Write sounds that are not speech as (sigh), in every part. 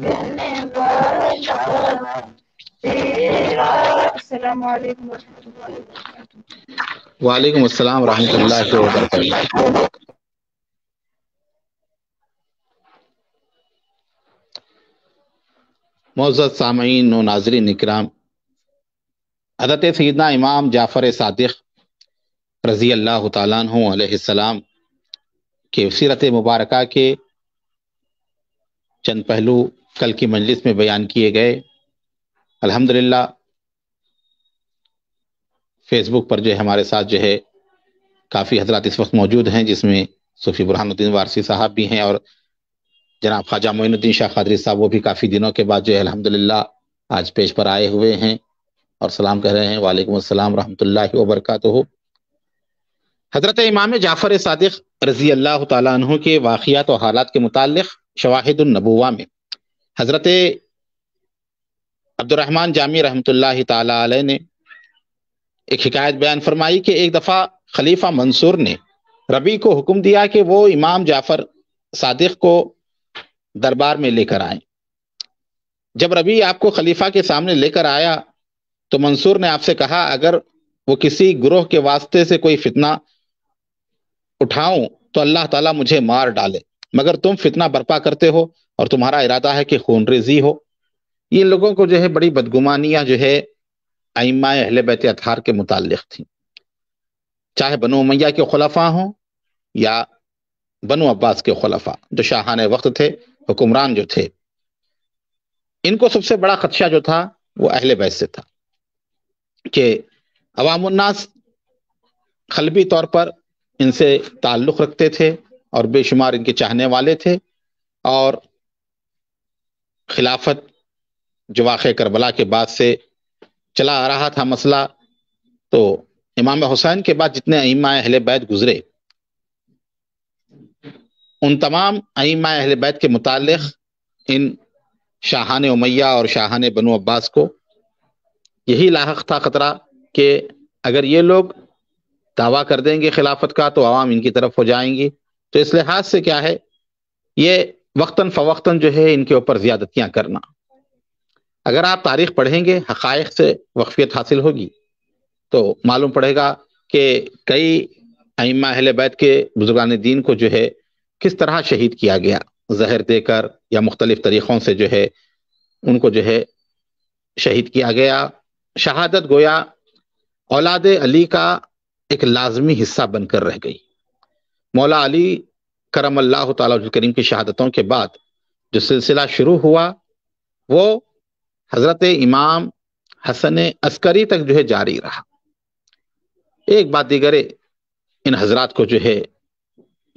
वालेकुम अस्सलाम रहमतुल्लाह व बरकातहू मोज़त सामीन व नाजरीन इकराम हजरत सैदना इमाम जाफ़र सादिक रज़ी अल्लाह तसलाम के सीरत मुबारक के चंद पहलू कल की मजलिस में बयान किए गए अल्हम्दुलिल्लाह फेसबुक पर जो है हमारे साथ जो है काफ़ी हजरात इस वक्त मौजूद हैं जिसमें सूफी बुरहानुद्दीन वारसी साहब भी हैं और जनाब ख्वाजा मोइनुद्दीन शाह खादरी साहब वो भी काफ़ी दिनों के बाद जो है अलहमदिल्ला आज पेज पर आए हुए हैं और सलाम कह रहे हैं वालेकुम अस्सलाम रहमतुल्लाहि व बरकातुहू हजरत इमाम जाफ़र सदक रजी अल्लाह तु के वाक़ात और हालात के मुतल शवाहिदुलनबुआ में हज़रत अब्दुलरहमान जामी रहमतुल्लाह ने एक शिकायत बयान फरमाई कि एक दफ़ा खलीफा मंसूर ने रबी को हुक्म दिया कि वो इमाम जाफ़र सादिक को दरबार में लेकर आए जब रबी आपको खलीफा के सामने लेकर आया तो मंसूर ने आपसे कहा अगर वो किसी ग्रोह के वास्ते से कोई फितना उठाऊं तो अल्लाह ताला मुझे मार डाले मगर तुम फितना बर्पा करते हो और तुम्हारा इरादा है कि खून रेजी हो ये लोगों को जो है बड़ी बदगुमानियां जो है अमाय अहल बैत अथार के मुतल थी चाहे बनो मैया के खलफा हों या बनो अब्बास के खलफा जो शाहान वक्त थे हुक्मरान जो थे इनको सबसे बड़ा खदशा जो था वो अहल बैत से था कि अवामनास खलबी तौर पर इनसे ताल्लुक़ रखते थे और बेशुमार इनके चाहने वाले थे और खिलाफत जो वाक़ करबला के बाद से चला आ रहा था मसला तो इमाम हुसैन के बाद जितने अइमा अहल बैत गुजरे उन तमाम अइमा अहल बैत के मुतल इन शाहान उमैया और शाहान बनु अब्बास को यही लाक था ख़तरा कि अगर ये लोग दावा कर देंगे खिलाफत का तो आवाम इनकी तरफ हो जाएंगी तो इस लिहाज से क्या है ये वक्ता फ़वक्ता जो है इनके ऊपर ज़्यादतियाँ करना अगर आप तारीख पढ़ेंगे हकायक से वक्फियत हासिल होगी तो मालूम पड़ेगा कि कई अम्मा अहल बैत के बुजुर्गान दीन को जो है किस तरह शहीद किया गया जहर देकर या मुख्तलिफ तरीक़ों से जो है उनको जो है शहीद किया गया शहादत गोया औलाद अली का एक लाजमी हिस्सा बनकर रह गई मौला अली करम अल्लाह तरीम की शहादतों के बाद जो सिलसिला शुरू हुआ वो हज़रत इमाम हसन अस्करी तक जो है जारी रहा एक बात दीगर इन हजरात को जो है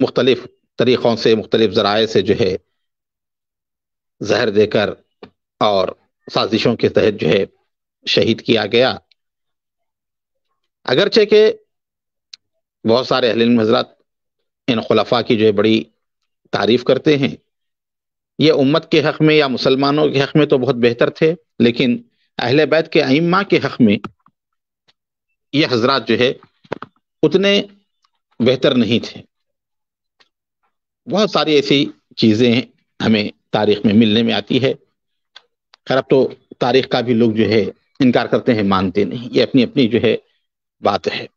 मुख्तलिफ तरीक़ों से मुख्तलिफ ज़राए से जो है जहर देकर और साजिशों के तहत जो है शहीद किया गया अगरचे के बहुत सारे अहल हजरात इन खुलाफा की जो है बड़ी तारीफ करते हैं ये उम्मत के हक में या मुसलमानों के हक में तो बहुत बेहतर थे लेकिन अहल बैत के अइम्मा के हक में ये हजरात जो है उतने बेहतर नहीं थे बहुत सारी ऐसी चीज़ें हमें तारीख में मिलने में आती है खैर अब तो तारीख का भी लोग जो है इनकार करते हैं मानते नहीं ये अपनी अपनी जो है बात है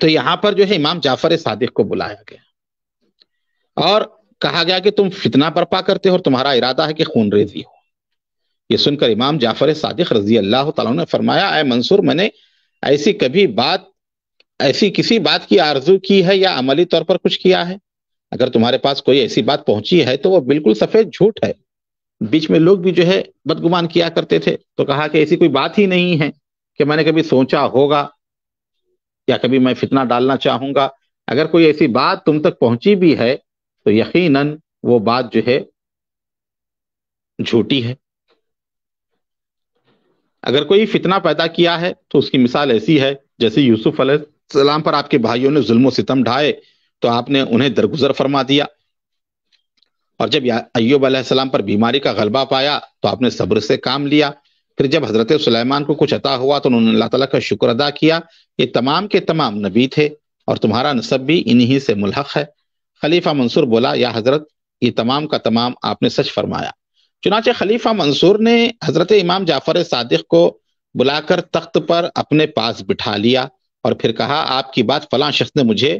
तो यहां पर जो है इमाम जाफर सादिक को बुलाया गया और कहा गया कि तुम फितना बर्पा करते हो और तुम्हारा इरादा है कि खून रेजी हो ये सुनकर इमाम जाफर सादिक रजी अल्लाह तला ने फरमाया मंसूर मैंने ऐसी कभी बात ऐसी किसी बात की आरजू की है या अमली तौर पर कुछ किया है अगर तुम्हारे पास कोई ऐसी बात पहुंची है तो वो बिल्कुल सफेद झूठ है बीच में लोग भी जो है बदगुमान किया करते थे तो कहा कि ऐसी कोई बात ही नहीं है कि मैंने कभी सोचा होगा या कभी मैं फितना डालना चाहूंगा अगर कोई ऐसी बात तुम तक पहुंची भी है तो यकीनन वो बात जो है झूठी है अगर कोई फितना पैदा किया है तो उसकी मिसाल ऐसी है जैसे यूसुफ सलाम पर आपके भाइयों ने जुल्म सितम ढाए तो आपने उन्हें दरगुजर फरमा दिया और जब अय्यूब सलाम पर बीमारी का गलबा पाया तो आपने सब्र से काम लिया फिर जब हजरत सुलेमान को कुछ अता हुआ तो उन्होंने अल्लाह तला का शुक्र अदा किया ये तमाम के तमाम नबी थे और तुम्हारा नसब भी इन्हीं से मुलहक है खलीफा मंसूर बोला या हजरत ये तमाम का तमाम आपने सच फरमाया चुनाचे खलीफा मंसूर ने हजरत इमाम जाफर सादिक को बुलाकर तख्त पर अपने पास बिठा लिया और फिर कहा आपकी बात फलां शख्स ने मुझे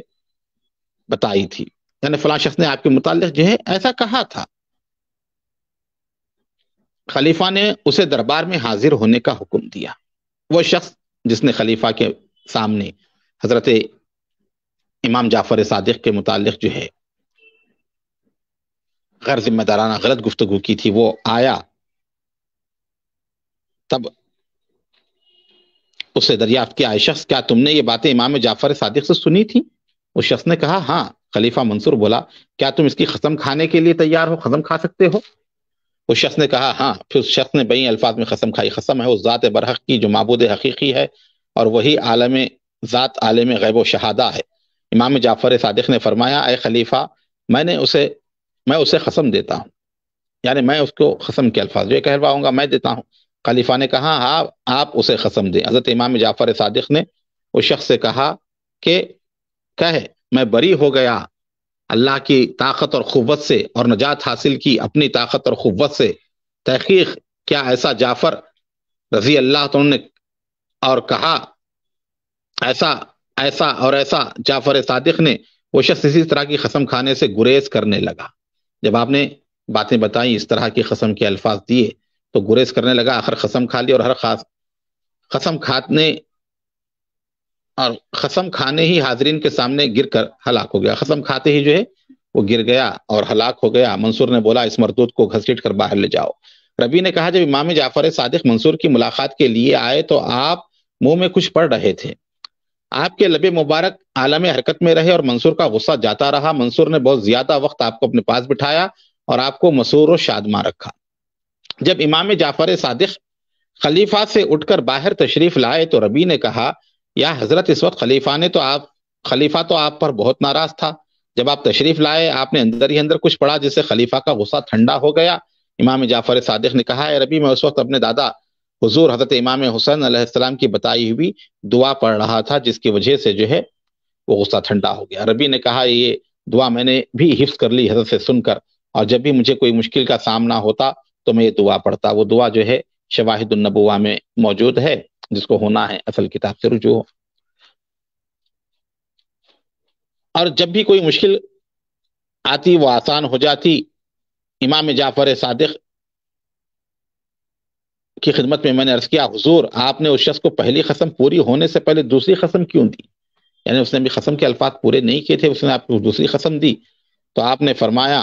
बताई थी यानी फलां शख्स ने आपके मुतालिक जो है ऐसा कहा था खलीफा ने उसे दरबार में हाजिर होने का हुक्म दिया वो शख्स जिसने खलीफा के सामने हजरत इमाम जाफर सादिक के मुतालिक जो है गैर जिम्मेदाराना गलत गुफ्तगु की थी वो आया तब उससे दरियाफ्त किया आए शख्स क्या तुमने ये बातें इमाम जाफर सादिक से सुनी थी उस शख्स ने कहा हाँ खलीफा मंसूर बोला क्या तुम इसकी खसम खाने के लिए तैयार हो खसम खा सकते हो उस तो शख्स ने कहा हाँ फिर उस शख्स ने बई अल्फाज में कसम खाई कसम है उस ज़ात बरहक की जो मबूद हकीकी है और वही आलम ज़ात आलम गैब शहादा है इमाम जाफ़र सदक ने फरमाया ए खलीफा मैंने उसे मैं उसे कसम देता हूँ यानी मैं उसको कसम के अल्फाज ये कह पाऊँगा मैं देता हूँ खलीफा ने कहा हाँ आप उसे कसम दें हज़रत इमाम जाफ़र सदक ने उस शख्स से कहा कि कहे मैं बरी हो गया अल्लाह की ताकत और खुवत से और नजात हासिल की अपनी ताकत और खुबत से तहकीक क्या ऐसा जाफ़र रजी अल्लाह तो ने और कहा ऐसा ऐसा और ऐसा जाफ़र सादिक ने वो शख्स इसी तरह की कसम खाने से गुरेज करने लगा जब आपने बातें बताई इस तरह की कसम के अल्फाज दिए तो गुरेज करने लगा आखिर कसम खा ली और हर खास कसम खाने और खसम खाने ही हाजरीन के सामने गिर कर हलाक हो गया खसम खाते ही जो है वो गिर गया और हलाक हो गया मंसूर ने बोला इस मरदूत को घसीट कर बाहर ले जाओ रबी ने कहा जब इमाम जाफर सादिक मंसूर की मुलाकात के लिए आए तो आप मुंह में कुछ पड़ रहे थे आपके लबे मुबारक आलम हरकत में रहे और मंसूर का गुस्सा जाता रहा मंसूर ने बहुत ज्यादा वक्त आपको अपने पास बिठाया और आपको मसूर और शादमा रखा जब इमाम जाफर सादिक खलीफा से उठकर बाहर तशरीफ लाए तो रबी ने कहा या हजरत इस वक्त खलीफा ने तो आप खलीफा तो आप पर बहुत नाराज था जब आप तशरीफ लाए आपने अंदर ही अंदर कुछ पढ़ा जिससे खलीफा का गुस्सा ठंडा हो गया इमाम जाफर सादिक ने कहा है रबी मैं उस वक्त अपने दादा हुजूर हजरत इमाम हुसैन अलैहिस्सलाम की बताई हुई दुआ पढ़ रहा था जिसकी वजह से जो है वो गुस्सा ठंडा हो गया रबी ने कहा ये दुआ मैंने भी हिफ्स कर ली हजरत से सुनकर और जब भी मुझे कोई मुश्किल का सामना होता तो मैं ये दुआ पढ़ता वो दुआ जो है शवाहिदुलनबुआ में मौजूद है जिसको होना है असल किताब से रुझू हो और जब भी कोई मुश्किल आती वो आसान हो जाती इमाम जाफर सादिक की खिदमत में मैंने अर्ज किया हुजूर आपने उस शख्स को पहली कसम पूरी होने से पहले दूसरी कसम क्यों दी यानी उसने भी कसम के अल्फाज पूरे नहीं किए थे उसने आपको दूसरी कसम दी तो आपने फरमाया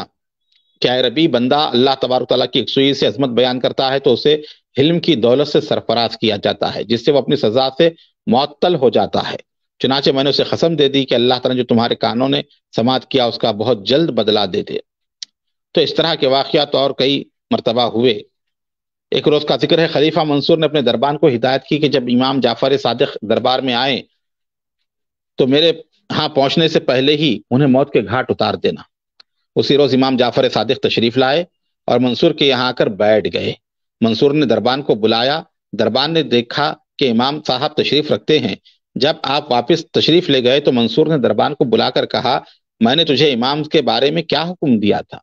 क्या रबी बंदा अल्लाह तबार की एकसुई से अजमत बयान करता है तो उसे हिल्म की दौलत से सरफराज किया जाता है जिससे वो अपनी सजा से मअतल हो जाता है चुनाचे मैंने उसे कसम दे दी कि अल्लाह तला जो तुम्हारे कानों ने समाज किया उसका बहुत जल्द बदला दे दे तो इस तरह के वाक़ात और कई मरतबा हुए एक रोज़ का जिक्र है खलीफा मंसूर ने अपने दरबार को हिदायत की कि जब इमाम जाफर सादक दरबार में आए तो मेरे हाँ पहुंचने से पहले ही उन्हें मौत के घाट उतार देना उसी रोज इमाम जाफर सादिक तशरीफ लाए और मंसूर के यहाँ आकर बैठ गए मंसूर ने दरबान को बुलाया दरबान ने देखा कि इमाम साहब तशरीफ रखते हैं जब आप वापस तशरीफ ले गए तो मंसूर ने दरबान को बुलाकर कहा मैंने तुझे इमाम के बारे में क्या हुक्म दिया था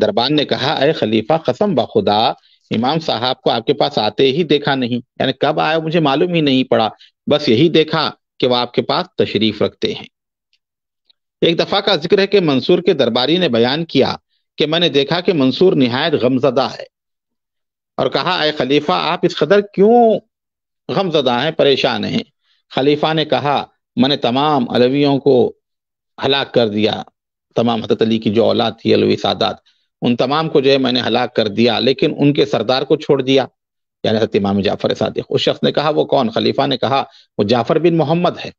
दरबान ने कहा अरे खलीफा कसम बखुदा इमाम साहब को आपके पास आते ही देखा नहीं यानी कब आया मुझे मालूम ही नहीं पड़ा बस यही देखा कि वह आपके पास तशरीफ रखते हैं एक दफा का जिक्र है कि मंसूर के दरबारी ने बयान किया कि मैंने देखा कि मंसूर नहायत गमजदा है और कहा अय खलीफा आप इस कदर क्यों गमजदा हैं परेशान हैं खलीफा ने कहा मैंने तमाम अलवियों को हलाक कर दिया तमाम हजरत अली की जो औलाद थी अलवी सादात उन तमाम को जो है मैंने हलाक कर दिया लेकिन उनके सरदार को छोड़ दिया यानी हजरत इमाम जाफर सादिक उस शख्स ने कहा वो कौन खलीफा ने कहा वो जाफर बिन मोहम्मद है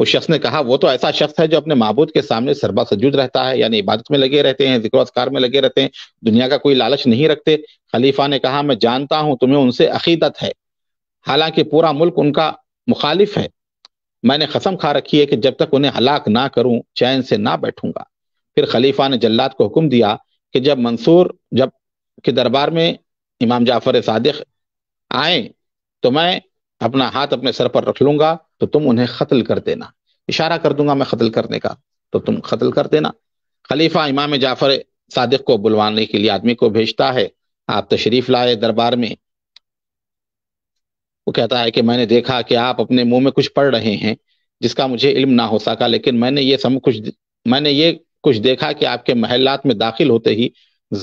उस शख्स ने कहा वो तो ऐसा शख्स है जो अपने महबूद के सामने सरबा सजूद रहता है यानी इबादत में लगे रहते हैं जिक्रोस्कार में लगे रहते हैं दुनिया का कोई लालच नहीं रखते खलीफा ने कहा मैं जानता हूं तुम्हें उनसे अकीदत है हालांकि पूरा मुल्क उनका मुखालिफ है मैंने कसम खा रखी है कि जब तक उन्हें हलाक ना करूं चैन से ना बैठूंगा फिर खलीफा ने जल्लाद को हुक्म दिया कि जब मंसूर जब के दरबार में इमाम जाफर सादिक आए तो मैं अपना हाथ अपने सर पर रख लूंगा तो तुम उन्हें कत्ल कर देना इशारा कर दूंगा मैं कत्ल करने का तो तुम कत्ल कर देना खलीफा इमाम जाफर सादिक को बुलवाने के लिए आदमी को भेजता है आप तशरीफ लाए दरबार में वो कहता है कि मैंने देखा कि आप अपने मुंह में कुछ पढ़ रहे हैं जिसका मुझे इल्म ना हो सका लेकिन मैंने ये सब कुछ मैंने ये कुछ देखा कि आपके महलात में दाखिल होते ही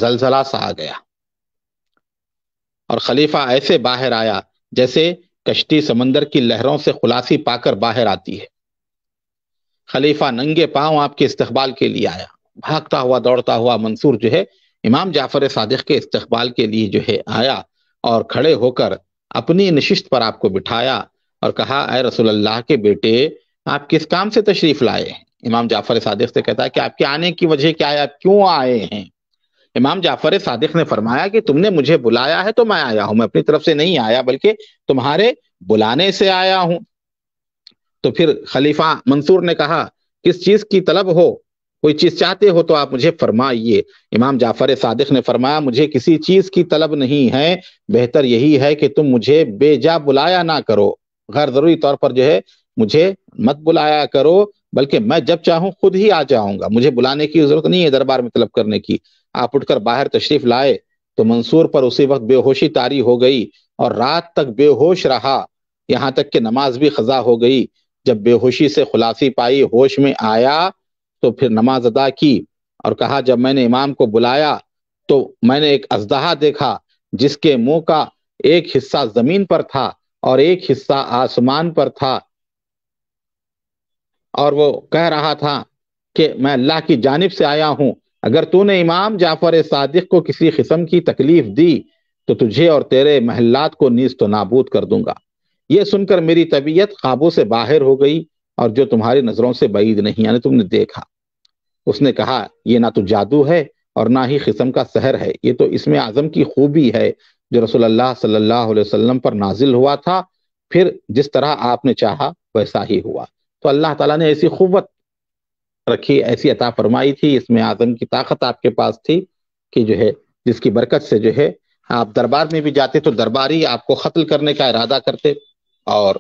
जलजला सा आ गया और खलीफा ऐसे बाहर आया जैसे कश्ती समंदर की लहरों से खुलासी पाकर बाहर आती है खलीफा नंगे पांव आपके इस्तेबाल के लिए आया भागता हुआ दौड़ता हुआ मंसूर जो है इमाम जाफर सादिक के इस्तेबाल के लिए जो है आया और खड़े होकर अपनी नशिश्त पर आपको बिठाया और कहा अः रसोल्लाह के बेटे आप किस काम से तशरीफ लाए इमाम जाफर सादिक से कहता है कि आपके आने की वजह क्या है आप क्यों आए हैं इमाम जाफर सादिक ने फरमाया कि तुमने मुझे बुलाया है तो मैं आया हूं मैं अपनी तरफ से नहीं आया बल्कि तुम्हारे बुलाने से आया हूं तो फिर खलीफा मंसूर ने कहा किस चीज की तलब हो कोई चीज चाहते हो तो आप मुझे फरमाइए इमाम जाफर सादिक ने फरमाया मुझे किसी चीज की तलब नहीं है बेहतर यही है कि तुम मुझे बेजा बुलाया ना करो गैर जरूरी तौर पर जो है मुझे मत बुलाया करो बल्कि मैं जब चाहूं खुद ही आ जाऊंगा मुझे बुलाने की जरूरत नहीं है दरबार में तलब करने की आप उठकर बाहर तशरीफ लाए तो मंसूर पर उसी वक्त बेहोशी तारी हो गई और रात तक बेहोश रहा यहाँ तक कि नमाज भी खजा हो गई जब बेहोशी से खुलासी पाई होश में आया तो फिर नमाज अदा की और कहा जब मैंने इमाम को बुलाया तो मैंने एक अजदहा देखा जिसके मुंह का एक हिस्सा जमीन पर था और एक हिस्सा आसमान पर था और वो कह रहा था कि मैं अल्लाह की जानब से आया हूँ अगर तूने इमाम जाफर सादिक को किसी किस्म की तकलीफ दी तो तुझे और तेरे महल्लात को नीस तो नाबूद कर दूंगा ये सुनकर मेरी तबीयत काबू से बाहर हो गई और जो तुम्हारी नजरों से बईद नहीं यानी तुमने देखा उसने कहा ये ना तो जादू है और ना ही किस्म का सहर है ये तो इसमें आजम की खूबी है जो रसोल्ला सल्ला अलैहि पर नाजिल हुआ था फिर जिस तरह आपने चाहा वैसा ही हुआ तो अल्लाह ताला ने ऐसी खुवत रखी ऐसी अता फरमाई थी इसमें आजम की ताकत आपके पास थी कि जो है जिसकी बरकत से जो है आप दरबार में भी जाते तो दरबारी आपको कत्ल करने का इरादा करते और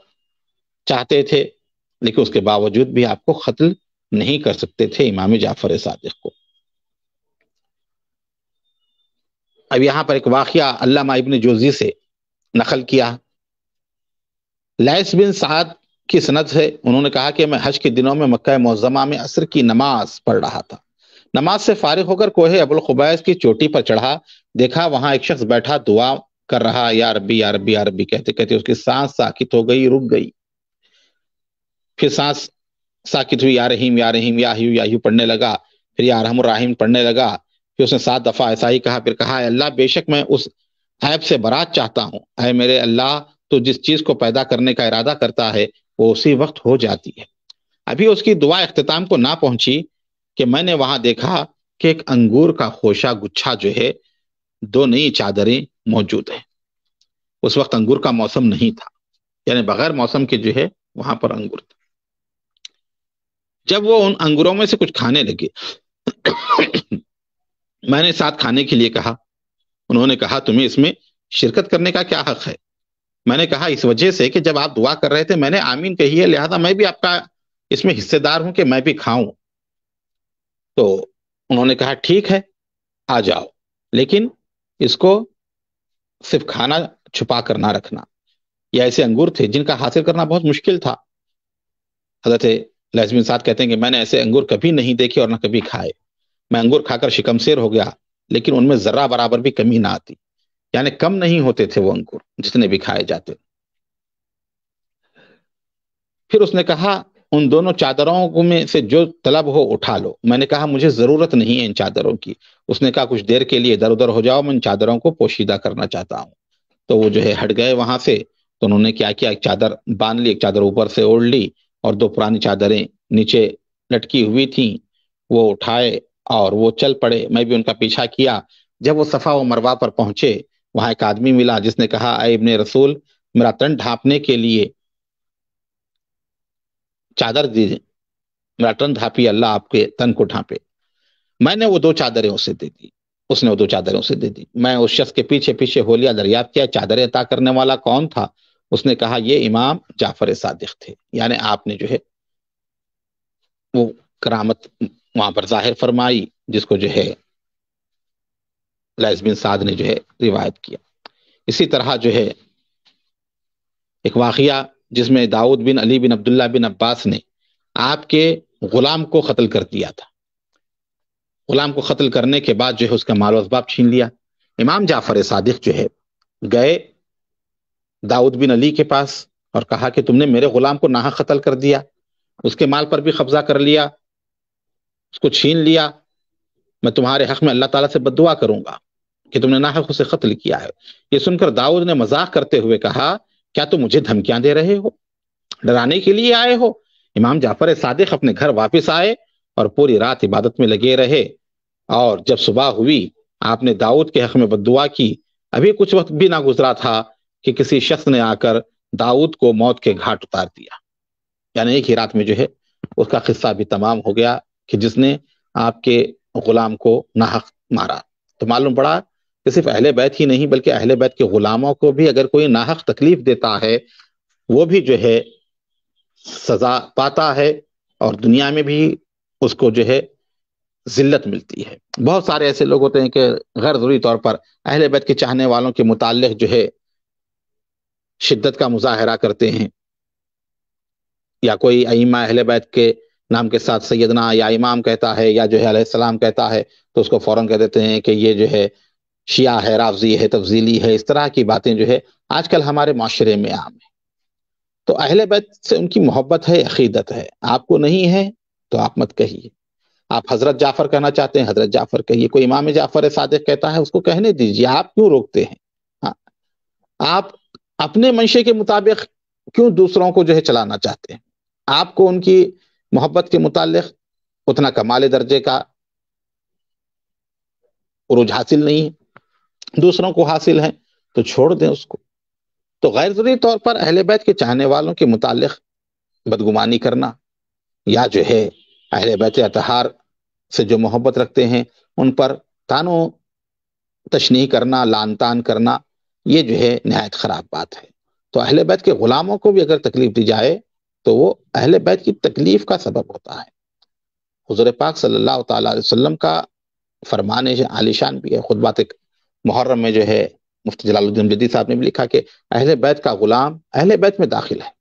चाहते थे लेकिन उसके बावजूद भी आपको कत्ल नहीं कर सकते थे इमाम जाफर सादिक को अब यहां पर एक वाक्य अल्लामा इबन जोजी से नकल किया लैस बिन साद की सनत है उन्होंने कहा कि मैं हज के दिनों में मक्का मौजमा में असर की नमाज पढ़ रहा था नमाज से फारिग होकर कोहे अबुल खुबैस की चोटी पर चढ़ा देखा वहां एक शख्स बैठा दुआ कर रहा यार रबी यार रबी यार रबी कहते कहते उसकी सांस साकित हो गई रुक गई फिर सांस साकित हुई या रहीम या रहीम या यू या यू पढ़ने लगा फिर या रहम राहिम पढ़ने लगा फिर उसने सात दफा ऐसा ही कहा फिर कहा अल्लाह बेशक मैं उस ऐप से बरात चाहता हूँ अः मेरे अल्लाह तो जिस चीज को पैदा करने का इरादा करता है वो उसी वक्त हो जाती है अभी उसकी दुआ अख्ताम को ना पहुंची कि मैंने वहां देखा कि एक अंगूर का खोशा गुच्छा जो है दो नई चादरें मौजूद है उस वक्त अंगूर का मौसम नहीं था यानी बगैर मौसम के जो है वहां पर अंगूर था जब वो उन अंगूरों में से कुछ खाने लगे (coughs) मैंने साथ खाने के लिए कहा उन्होंने कहा तुम्हें इसमें शिरकत करने का क्या हक है मैंने कहा इस वजह से कि जब आप दुआ कर रहे थे मैंने आमीन कही है लिहाजा मैं भी आपका इसमें हिस्सेदार हूं कि मैं भी खाऊं तो उन्होंने कहा ठीक है आ जाओ लेकिन इसको सिर्फ खाना छुपा कर ना रखना या ऐसे अंगूर थे जिनका हासिल करना बहुत मुश्किल था हजरत लजमिन साहब कहते हैं कि मैंने ऐसे अंगूर कभी नहीं देखे और ना कभी खाए मैं अंगूर खाकर शिकमशेर हो गया लेकिन उनमें जर्रा बराबर भी कमी ना आती यानी कम नहीं होते थे वो अंकुर जितने भी खाए जाते फिर उसने कहा उन दोनों चादरों को में से जो तलब हो उठा लो मैंने कहा मुझे जरूरत नहीं है इन चादरों की उसने कहा कुछ देर के लिए इधर उधर हो जाओ मैं इन चादरों को पोशीदा करना चाहता हूँ तो वो जो है हट गए वहां से तो उन्होंने क्या किया एक चादर बांध ली एक चादर ऊपर से ओढ़ ली और दो पुरानी चादरें नीचे लटकी हुई थी वो उठाए और वो चल पड़े मैं भी उनका पीछा किया जब वो सफा व मरवा पर पहुंचे वहां एक आदमी मिला जिसने कहा अय रसूल मेरा तन ढापने के लिए चादर दीजिए मेरा तन ढापी अल्लाह आपके तन को ढांपे मैंने वो दो चादरें उसे दे दी उसने वो दो चादरें उसे दे दी मैं उस शख्स के पीछे पीछे होलिया दरियाब किया चादरें अता करने वाला कौन था उसने कहा ये इमाम जाफर सादिक थे यानी आपने जो है वो करामत वहां पर जाहिर फरमाई जिसको जो है बिन साद ने जो है रिवायत किया इसी तरह जो है एक वाकया जिसमें दाऊद बिन अली बिन अब्दुल्ला बिन अब्बास ने आपके गुलाम को कत्ल कर दिया था गुलाम को कत्ल करने के बाद जो है उसका माल असबाब छीन लिया इमाम जाफर सादिक जो है गए दाऊद बिन अली के पास और कहा कि तुमने मेरे गुलाम को नाहा कत्ल कर दिया उसके माल पर भी कब्जा कर लिया उसको छीन लिया मैं तुम्हारे हक में अल्लाह ताला से बदुआ करूंगा कि तुमने नाहक उसे कत्ल किया है ये सुनकर दाऊद ने मजाक करते हुए कहा क्या तुम मुझे धमकियां दे रहे हो डराने के लिए आए हो इमाम जाफर सादिक अपने घर वापस आए और पूरी रात इबादत में लगे रहे और जब सुबह हुई आपने दाऊद के हक में बदुआ की अभी कुछ वक्त भी ना गुजरा था कि किसी शख्स ने आकर दाऊद को मौत के घाट उतार दिया यानी एक ही रात में जो है उसका किस्सा भी तमाम हो गया कि जिसने आपके गुलाम को नाहक मारा तो मालूम पड़ा कि सिर्फ अहले बैत ही नहीं बल्कि अहले बैत के गुलामों को भी अगर कोई नाहक तकलीफ देता है वो भी जो है सजा पाता है और दुनिया में भी उसको जो है जिल्लत मिलती है बहुत सारे ऐसे लोग होते हैं कि गैर जरूरी तौर पर अहल बैत के चाहने वालों के मुतल जो है शिद्दत का मुजाहरा करते हैं या कोई अमा अहल बैत के नाम के साथ सैदना या इमाम कहता है या जो है सलाम कहता है तो उसको फौरन कह देते हैं कि ये जो है शिया है रावजी है तफजीली है इस तरह की बातें जो है आजकल हमारे माशरे में आम है तो अहल बैत से उनकी मोहब्बत है अकीदत है आपको नहीं है तो आप मत कहिए आप हजरत जाफर कहना चाहते हैं हजरत जाफर कहिए कोई इमाम जाफर सादिक कहता है उसको कहने दीजिए आप क्यों रोकते हैं हाँ आप अपने मंशे के मुताबिक क्यों दूसरों को जो है चलाना चाहते हैं आपको उनकी मोहब्बत के मुतालिक उतना कमाल दर्जे का रुझ हासिल नहीं है दूसरों को हासिल है तो छोड़ दें उसको तो गैर जरूरी तौर पर अहल बैत के चाहने वालों के मुतल बदगुमानी करना या जो है अहल बैत अतहार से जो मोहब्बत रखते हैं उन पर तानो तशनी करना लान तान करना ये जो है नहायत ख़राब बात है तो अहल बैत के ग़ुलामों को भी अगर तकलीफ दी जाए तो वो अहल बैत की तकलीफ का सबब होता है हजूर पाक सल्ला वसलम का फरमान आलिशान भी है खुतबात मुहर्रम में जो है मुफ्ती जलालुद्दीन जदी साहब ने भी लिखा कि अहल बैत का गुलाम अहल बैत में दाखिल है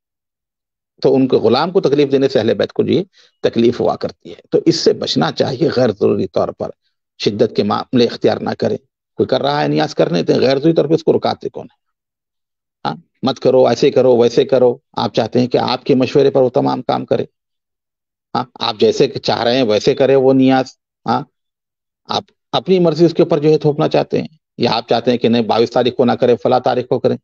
तो उनके गुलाम को तकलीफ देने से अहल बैत को जो तकलीफ हुआ करती है तो इससे बचना चाहिए गैर ज़रूरी तौर पर शिद्दत के मामले इख्तियार ना करें कोई कर रहा है न्याज करने दें तो गैर जरूरी तौर पर उसको रुकाते कौन है हाँ मत करो ऐसे करो वैसे करो आप चाहते हैं कि आपके मशवरे पर वो तमाम काम करे हाँ आप जैसे चाह रहे हैं वैसे करे वो नियाज हाँ आप अपनी मर्जी उसके ऊपर जो है थोपना चाहते हैं या आप चाहते हैं कि नहीं बाईस तारीख को ना करें फला तारीख को करें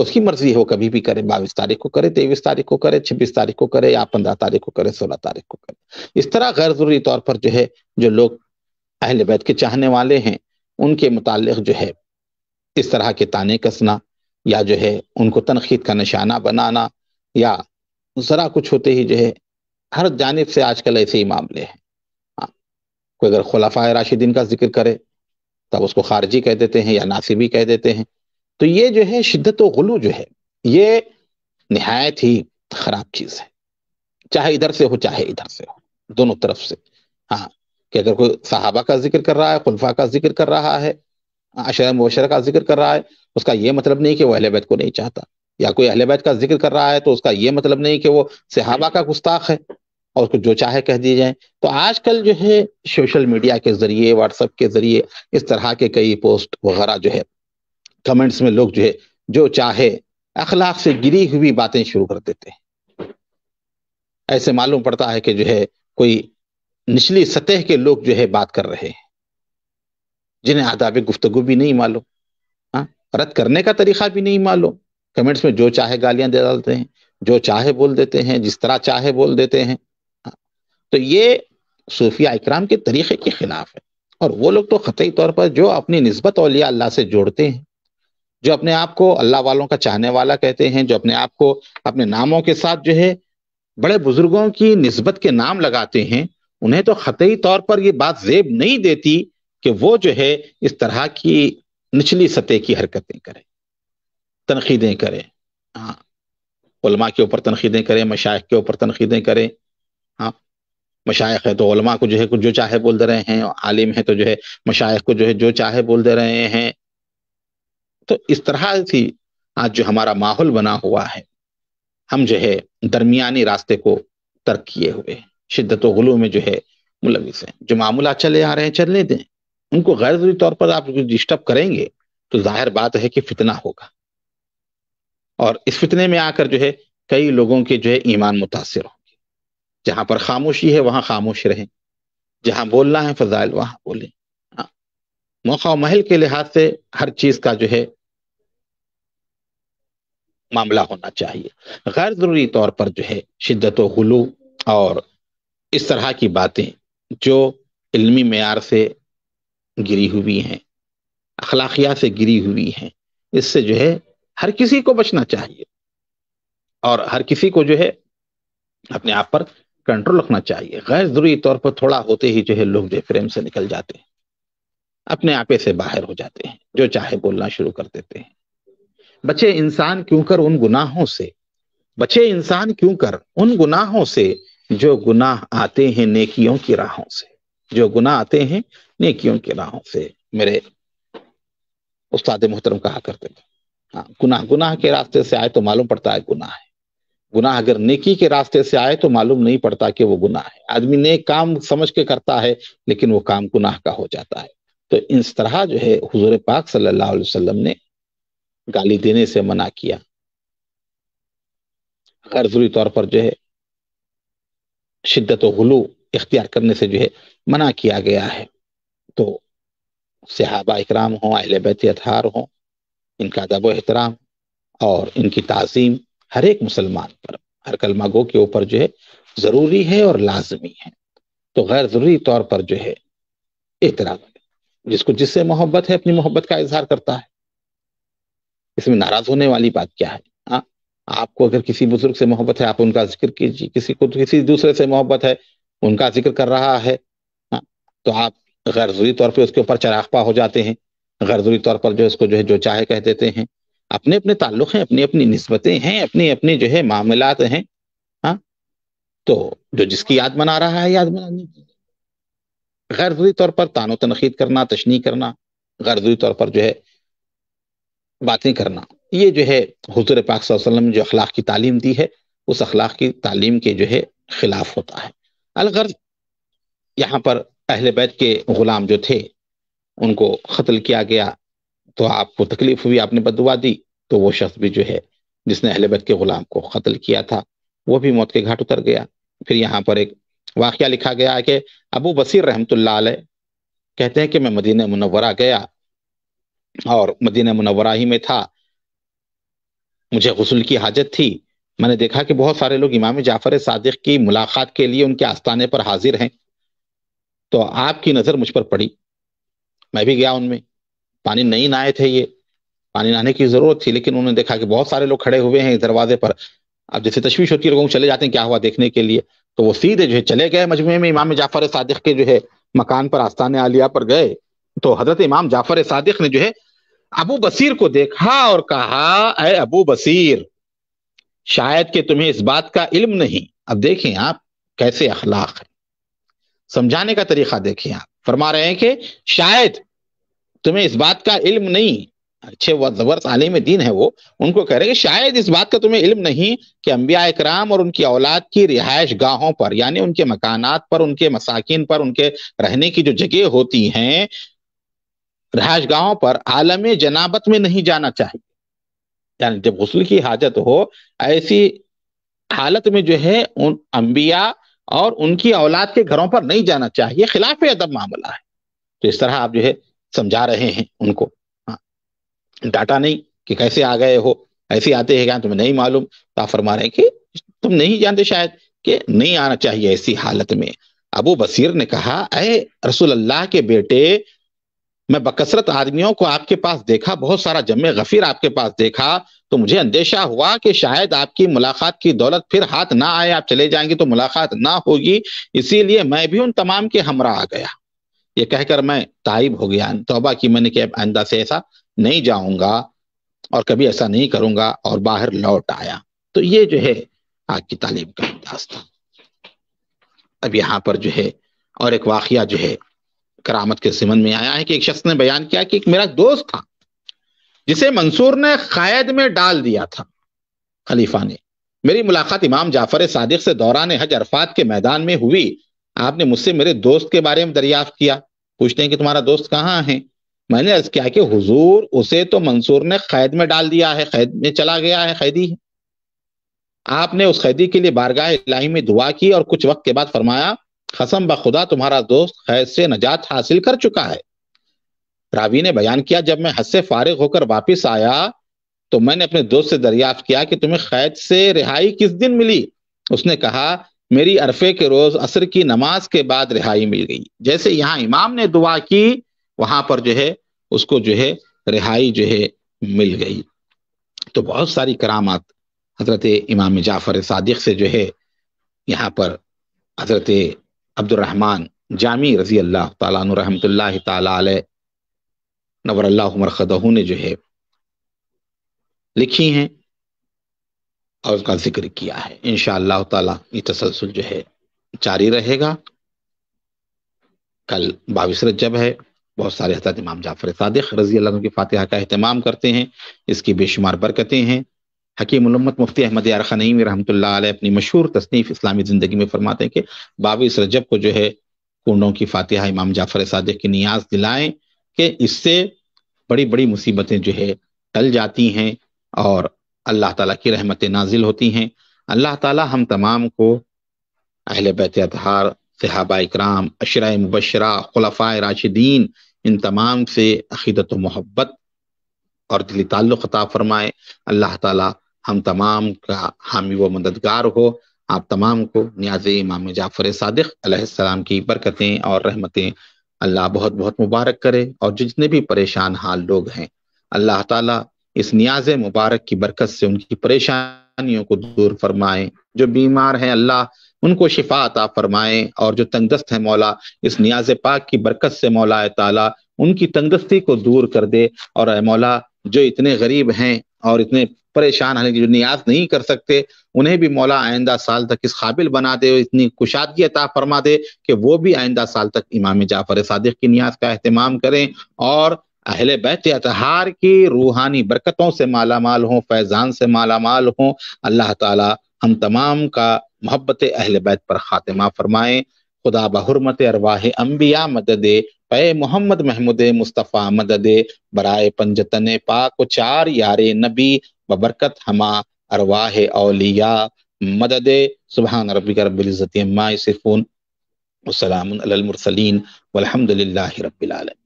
उसकी मर्जी हो कभी भी करे बाईस तारीख को करे तेईस तारीख को करे छब्बीस तारीख को करे या पंद्रह तारीख को करे सोलह तारीख को करे इस तरह गैर जरूरी तौर पर जो है जो लोग अहल बैत के चाहने वाले हैं उनके मुतालिक जो है इस तरह के ताने कसना या जो है उनको तनखीद का निशाना बनाना या जरा कुछ होते ही जो है हर जानब से आजकल ऐसे ही मामले हैं हाँ, कोई अगर खुलाफा राशिदीन का जिक्र करे तब तो उसको खारजी कह देते हैं या नासिबी कह देते हैं तो ये जो है शिद्दत गलू जो है ये नहायत ही खराब चीज है चाहे इधर से हो चाहे इधर से हो दोनों तरफ से हाँ कि अगर कोई साहबा का जिक्र कर रहा है खुलफा का जिक्र कर रहा है अशर मुशर का जिक्र कर रहा है उसका यह मतलब नहीं कि वो अहले बैत को नहीं चाहता या कोई अहले बैत का जिक्र कर रहा है तो उसका यह मतलब नहीं कि वो सहाबा का गुस्ताख है और उसको जो चाहे कह दिए जाए तो आजकल जो है सोशल मीडिया के जरिए व्हाट्सएप के जरिए इस तरह के कई पोस्ट वगैरह जो है कमेंट्स में लोग जो है जो चाहे अखलाक से गिरी हुई बातें शुरू कर देते हैं ऐसे मालूम पड़ता है कि जो है कोई निचली सतह के लोग जो है बात कर रहे हैं जिन्हें आदाब गुफ्तगु भी नहीं मालूम हाँ रद्द करने का तरीका भी नहीं मालूम कमेंट्स में जो चाहे गालियां दे डालते हैं जो चाहे बोल देते हैं जिस तरह चाहे बोल देते हैं तो ये सूफिया इक्राम के तरीके के खिलाफ है और वो लोग तो खतई तौर पर जो अपनी नस्बत अलिया अल्लाह से जोड़ते हैं जो अपने आप को अल्लाह वालों का चाहने वाला कहते हैं जो अपने आप को अपने नामों के साथ जो है बड़े बुजुर्गों की नस्बत के नाम लगाते हैं उन्हें तो खतई तौर पर ये बात जेब नहीं देती कि वो जो है इस तरह की निचली सतह की हरकतें करें तनखीदें करें हाँ उलमा के ऊपर तनखीदें करें मशाइ के ऊपर तनखीदें करें हाँ मशाइ है तो को जो है कुछ जो चाहे बोल दे रहे हैं आलिम है तो जो है मशाइ को जो है जो चाहे बोल दे रहे हैं तो इस तरह से आज जो हमारा माहौल बना हुआ है हम जो है दरमियानी रास्ते को तर्क किए हुए शिद्दत गलू में जो है मुलविस है जो मामूला चले आ रहे हैं चलने दें उनको गैर जरूरी तौर पर आप डिस्टर्ब करेंगे तो जाहिर बात है कि फितना होगा और इस फितने में आकर जो है कई लोगों के जो है ईमान मुतासर हो जहां पर खामोशी है वहां खामोश रहें जहां बोलना है फजाइल तो वहां बोलें हाँ। मौका और महल के लिहाज से हर चीज का जो है मामला होना चाहिए गैर जरूरी तौर पर जो है शिद्दत गलू और इस तरह की बातें जो इल्मी मैार से गिरी हुई हैं अखलाकियात से गिरी हुई हैं इससे जो है हर किसी को बचना चाहिए और हर किसी को जो है अपने आप पर कंट्रोल रखना चाहिए गैर जरूरी तौर पर थोड़ा होते ही जो है लोग जो फ्रेम से निकल जाते हैं अपने आपे से बाहर हो जाते हैं जो चाहे बोलना शुरू कर देते हैं बचे इंसान क्यों कर उन गुनाहों से बचे इंसान क्यों कर उन गुनाहों से जो गुनाह आते हैं नेकियों की राहों से जो गुनाह आते हैं नेकियों की राहों से मेरे उस्ताद मोहतरम कहा करते थे हाँ गुनाह गुनाह के रास्ते से आए तो मालूम पड़ता है गुनाह है गुनाह अगर नेकी के रास्ते से आए तो मालूम नहीं पड़ता कि वो गुनाह है आदमी नेक काम समझ के करता है लेकिन वो काम गुनाह का हो जाता है तो इस तरह जो है हुजूर पाक सल्लल्लाहु अलैहि वसल्लम ने गाली देने से मना किया गैर जरूरी तौर पर जो है शिद्दत गलू इख्तियार करने से जो है मना किया गया है तो सहाबा इकराम हों अहल बैत अतहार हों इनका अदब एहतराम और इनकी तज़ीम हर एक मुसलमान पर हर कलमा गो के ऊपर जो है जरूरी है और लाजमी है तो गैर जरूरी तौर पर जो है एतराज जिसको जिससे मोहब्बत है अपनी मोहब्बत का इजहार करता है इसमें नाराज होने वाली बात क्या है आ, हाँ, आपको अगर किसी बुजुर्ग से मोहब्बत है आप उनका जिक्र कीजिए किसी को किसी दूसरे से मोहब्बत है उनका जिक्र कर रहा है आ, हाँ, तो आप गैर जरूरी तौर पर उसके ऊपर चराखपा हो जाते हैं गैर जरूरी तौर पर जो इसको जो है जो चाहे कह देते हैं अपने अपने ताल्लुक हैं अपनी अपनी नस्बतें हैं अपने अपने जो है मामलात हैं हाँ तो जो जिसकी याद मना रहा है याद मना नहीं गैर जरूरी तौर पर तानो तनखीद करना तशनी करना गैर जरूरी तौर पर जो है बातें करना ये जो है हजूर पाक वसल्लम ने जो अखलाक की तालीम दी है उस अखलाक की तालीम के जो है खिलाफ होता है अलगर यहाँ पर अहल बैत के गुलाम जो थे उनको कत्ल किया गया तो आपको तकलीफ हुई आपने बदुआ दी तो वो शख्स भी जो है जिसने अहलेबत के गुलाम को कत्ल किया था वो भी मौत के घाट उतर गया फिर यहाँ पर एक वाक्य लिखा गया है कि अबू बसीर रहमतुल्ला कहते हैं कि मैं मदीना मुनवरा गया और मदीना मुनवरा ही में था मुझे गसल की हाजत थी मैंने देखा कि बहुत सारे लोग इमाम जाफर सादिक की मुलाकात के लिए उनके आस्थाने पर हाजिर हैं तो आपकी नज़र मुझ पर पड़ी मैं भी गया उनमें पानी नहीं नहाए थे ये पानी लाने की जरूरत थी लेकिन उन्होंने देखा कि बहुत सारे लोग खड़े हुए हैं दरवाजे पर अब जैसे तशवीश होती है लोग चले जाते हैं क्या हुआ देखने के लिए तो वो सीधे जो है चले गए मजमे में इमाम जाफर सादिक के जो है मकान पर आस्थान आलिया पर गए तो हजरत इमाम जाफर सादिक ने जो है अबू बसीर को देखा और कहा अबू बसीर शायद के तुम्हें इस बात का इल्म नहीं अब देखें आप कैसे अखलाक है समझाने का तरीका देखें आप फरमा रहे हैं कि शायद तुम्हें इस बात का इल्म नहीं अच्छे वर्ष तालीम दीन है वो उनको कह रहे कि शायद इस बात का तुम्हें इल्म नहीं कि अम्बिया इकराम और उनकी औलाद की रिहायश गाहों पर यानी उनके मकानात पर उनके मसाकिन पर उनके रहने की जो जगह होती हैं रिहायश गाहों पर आलम जनाबत में नहीं जाना चाहिए यानी जब गसल की हाजत हो ऐसी हालत में जो है उन अम्बिया और उनकी औलाद के घरों पर नहीं जाना चाहिए खिलाफ अदब मामला है तो इस तरह आप जो है समझा रहे हैं उनको डाटा नहीं कि कैसे आ गए हो ऐसे आते हैं क्या तुम्हें नहीं मालूम तो फरमा रहे कि तुम नहीं जानते शायद कि नहीं आना चाहिए ऐसी हालत में अबू बसीर ने कहा अरे रसूल अल्लाह के बेटे मैं बकसरत आदमियों को आपके पास देखा बहुत सारा जमे गफीर आपके पास देखा तो मुझे अंदेशा हुआ कि शायद आपकी मुलाकात की दौलत फिर हाथ ना आए आप चले जाएंगे तो मुलाकात ना होगी इसीलिए मैं भी उन तमाम के हमरा आ गया ये कहकर मैं ताइब हो गया तोबा की मैंने कि आंदा से ऐसा नहीं जाऊंगा और कभी ऐसा नहीं करूंगा और बाहर लौट आया तो ये जो है आग की तालीम का दास्तान अब यहाँ पर जो है और एक वाकया जो है करामत के सिमन में आया है कि एक शख्स ने बयान किया कि एक मेरा दोस्त था जिसे मंसूर ने कैद में डाल दिया था खलीफा ने मेरी मुलाकात इमाम जाफर सादिक से दौरान हज अरफात के मैदान में हुई आपने मुझसे मेरे दोस्त के बारे में दरियाफ्त किया पूछते हैं कि तुम्हारा दोस्त कहाँ है मैंने अर्ज किया कि हुजूर उसे तो मंसूर ने कैद में डाल दिया है कैद में चला गया है कैदी आपने उस कैदी के लिए बारगाह इलाही में दुआ की और कुछ वक्त के बाद फरमाया खसम बखुदा तुम्हारा दोस्त कैद से नजात हासिल कर चुका है रावी ने बयान किया जब मैं हद से फारिग होकर वापस आया तो मैंने अपने दोस्त से दरियाफ्त किया कि तुम्हें कैद से रिहाई किस दिन मिली उसने कहा मेरी अरफे के रोज असर की नमाज के बाद रिहाई मिल गई जैसे यहाँ इमाम ने दुआ की वहां पर जो है उसको जो है रिहाई जो है मिल गई तो बहुत सारी करामात हजरत इमाम जाफर सादिक से जो है यहाँ पर हजरत अब्दुलरहमान जामी रजी अल्लाह तहमत तबर उमर ने जो है लिखी हैं और उसका जिक्र किया है इन ताला ये तसलसल जो है जारी रहेगा कल बाविस रजब है बहुत सारे हजरत इमाम जाफर सदक रजी अल्लाह की फातह का अहतमाम करते हैं इसकी बेशुमार बरकतें हैं हकीम उलम्मत मुफ्ती अहमद यारखा नईम रहमत अपनी मशहूर तसनीफ़ इस्लामी ज़िंदगी में फरमाते हैं कि बाबीस रजब को जो है कुंडों की फातिहा इमाम जाफर सदक की नियाज दिलाएं कि इससे बड़ी बड़ी मुसीबतें जो है टल जाती हैं और अल्लाह ताला की रहमतें नाजिल होती हैं अल्लाह ताला हम तमाम को अहल बैत सहाबा इकराम अशरा मुबशरा खलफा राशिदीन इन तमाम से अकीदत मोहब्बत और दिली ताल्लुक़ अता फरमाए अल्लाह ताला हम तमाम का हामी व मददगार हो आप तमाम को न्याज इमाम जाफ़र सदक़ की बरकतें और रहमतें अल्लाह बहुत बहुत मुबारक करे और जितने भी परेशान हाल लोग हैं अल्लाह ताला इस न्याज मुबारक की बरकत से उनकी परेशानियों को दूर फरमाए जो बीमार हैं अल्लाह उनको शिफा अता फरमाए और जो तंगदस्त है मौला इस नियाज पाक की बरकत से मौला ताला उनकी तंगदस्ती को दूर कर दे और मौला जो इतने गरीब हैं और इतने परेशान हैं जो नियाज नहीं कर सकते उन्हें भी मौला आइंदा साल तक इस काबिल बना दे इतनी कुशादगी अता फरमा दे कि वो भी आइंदा साल तक इमाम जाफर सादिक की नियाज का अहतमाम करें और अहल बैत अतहार की रूहानी बरकतों से माला माल हों फैज़ान से माला माल हों अल्लाह ताला हम तमाम का मोहब्बत अहल बैत पर खातिमा फरमाए खुदा बहुरमत अरवाह अम्बिया मदद पे मोहम्मद महमूद मुस्तफ़ा मदद बराए पंजतन पाक चार यार नबी बबरकत हमा अरवाह अलिया मदद सुबहान रबी रबिलज़त मासिफ़ून वसलामसलिन वलहमदिल्ला रबालम